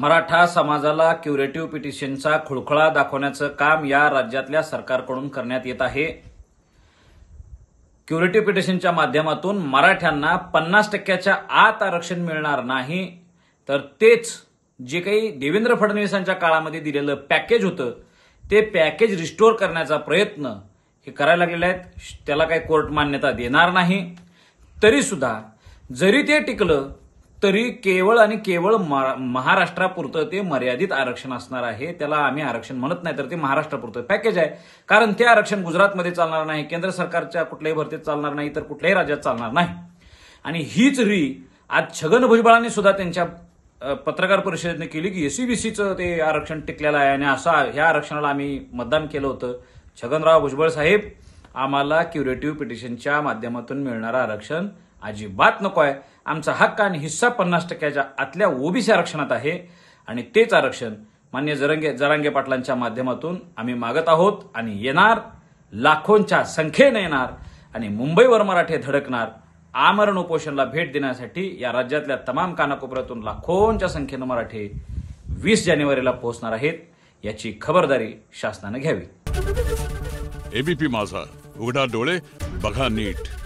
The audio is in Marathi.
मराठा समाजाला क्युरेटिव्ह पिटिशनचा खुळखळा दाखवण्याचं काम या राज्यातल्या सरकारकडून करण्यात येत आहे क्युरेटिव्ह पिटिशनच्या माध्यमातून मराठ्यांना पन्नास टक्क्याच्या आत आरक्षण मिळणार नाही तर तेच जे काही देवेंद्र फडणवीसांच्या काळामध्ये दिलेलं पॅकेज होतं ते पॅकेज रिस्टोअर करण्याचा प्रयत्न हे करायला लागलेले आहेत त्याला काही कोर्ट मान्यता देणार नाही तरीसुद्धा जरी ते टिकलं तरी केवळ आणि केवळ महाराष्ट्रापुरतं ते मर्यादित आरक्षण असणार आहे त्याला आम्ही आरक्षण म्हणत नाही तर ते महाराष्ट्रापुरतं पॅकेज आहे कारण ते आरक्षण गुजरातमध्ये चालणार नाही केंद्र सरकारच्या कुठल्याही भरतीत चालणार नाही तर कुठल्याही राज्यात चालणार नाही आणि हीच री आज छगन भुजबळांनी सुद्धा त्यांच्या पत्रकार परिषदेने केली की एसीबीसीचं ते आरक्षण टिकलेलं आहे आणि असा ह्या आरक्षणाला आम्ही मतदान केलं होतं छगनराव भुजबळ साहेब आम्हाला क्युरेटिव्ह पिटिशनच्या माध्यमातून मिळणारं आरक्षण अजिबात नको आहे आमचा हक्क आणि हिस्सा पन्नास टक्क्याच्या आतल्या ओबीसी आरक्षणात आहे आणि तेच आरक्षण मान्य जरंगे जरांगे पाटलांच्या माध्यमातून आम्ही मागत आहोत आणि येणार लाखोंच्या संख्येने येणार आणि मुंबईवर मराठे धडकणार आमरण उपोषणला भेट देण्यासाठी या राज्यातल्या तमाम कानाकोपऱ्यातून लाखोंच्या संख्येनं मराठे वीस जानेवारीला पोहोचणार आहेत याची खबरदारी शासनानं घ्यावी एबीपी माझा उघडा डोळे बघा नीट